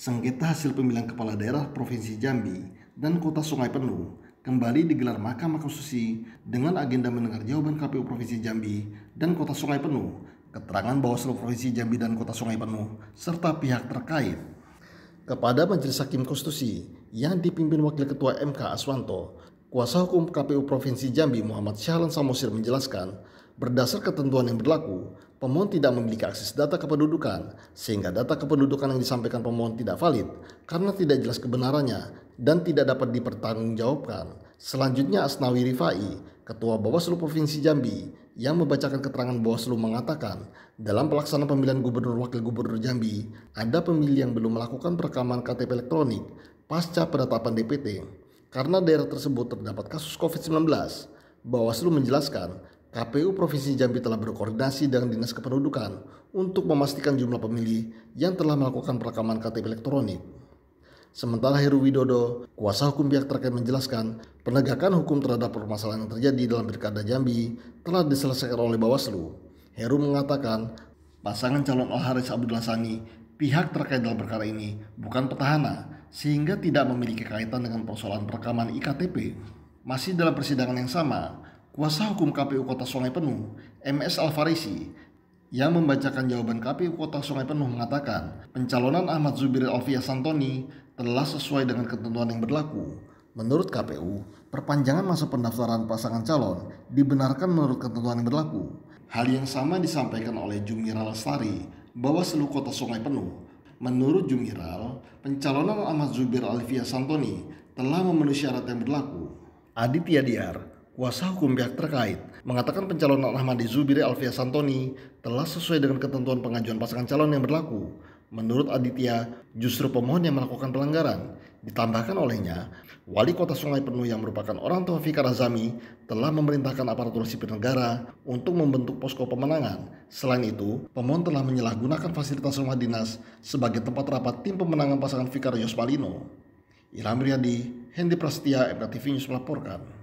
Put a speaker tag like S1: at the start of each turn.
S1: sengketa hasil pemilihan kepala daerah Provinsi Jambi dan Kota Sungai Penuh kembali digelar Mahkamah Konstitusi dengan agenda mendengar jawaban KPU Provinsi Jambi dan Kota Sungai Penuh, keterangan bahwa seluruh Provinsi Jambi dan Kota Sungai Penuh, serta pihak terkait. Kepada Majelis Hakim Konstitusi yang dipimpin Wakil Ketua MK Aswanto, Kuasa Hukum KPU Provinsi Jambi Muhammad Syahlan Samosir menjelaskan, berdasar ketentuan yang berlaku, pemohon tidak memiliki akses data kependudukan, sehingga data kependudukan yang disampaikan pemohon tidak valid karena tidak jelas kebenarannya dan tidak dapat dipertanggungjawabkan. Selanjutnya Asnawi Rifai, Ketua Bawaslu Provinsi Jambi, yang membacakan keterangan Bawaslu mengatakan, dalam pelaksanaan pemilihan gubernur wakil gubernur Jambi, ada pemilih yang belum melakukan perekaman KTP elektronik pasca penetapan DPT. Karena daerah tersebut terdapat kasus COVID-19, Bawaslu menjelaskan KPU Provinsi Jambi telah berkoordinasi dengan Dinas Kependudukan untuk memastikan jumlah pemilih yang telah melakukan perekaman KTP elektronik. Sementara Heru Widodo, kuasa hukum pihak terkait menjelaskan, penegakan hukum terhadap permasalahan yang terjadi dalam Pilkada Jambi telah diselesaikan oleh Bawaslu. Heru mengatakan, pasangan calon Al-Haris Abdul Sani, pihak terkait dalam perkara ini bukan petahana, sehingga tidak memiliki kaitan dengan persoalan perekaman IKTP. Masih dalam persidangan yang sama, Kuasa Hukum KPU Kota Sungai Penuh, MS Alfarisi, yang membacakan jawaban KPU Kota Sungai Penuh mengatakan, pencalonan Ahmad Zubir Alvia Santoni telah sesuai dengan ketentuan yang berlaku. Menurut KPU, perpanjangan masa pendaftaran pasangan calon dibenarkan menurut ketentuan yang berlaku. Hal yang sama disampaikan oleh Jumiral Lestari, Bawaslu Kota Sungai Penuh. Menurut Jumiral, pencalonan Ahmad Zubir Alvia Santoni telah memenuhi syarat yang berlaku. Aditya Diar, kuasa hukum pihak terkait mengatakan pencalonan Ahmad Zubiri Alfia Santoni telah sesuai dengan ketentuan pengajuan pasangan calon yang berlaku. Menurut Aditya, justru pemohon yang melakukan pelanggaran. Ditambahkan olehnya, Wali Kota Sungai Penuh yang merupakan orang tua Fikar Azami telah memerintahkan aparatur sipil negara untuk membentuk posko pemenangan. Selain itu, pemohon telah menyalahgunakan fasilitas rumah dinas sebagai tempat rapat tim pemenangan pasangan Fikar Yosmalino. Ilham Riyadi, Hendi Prastia, MKTV News melaporkan.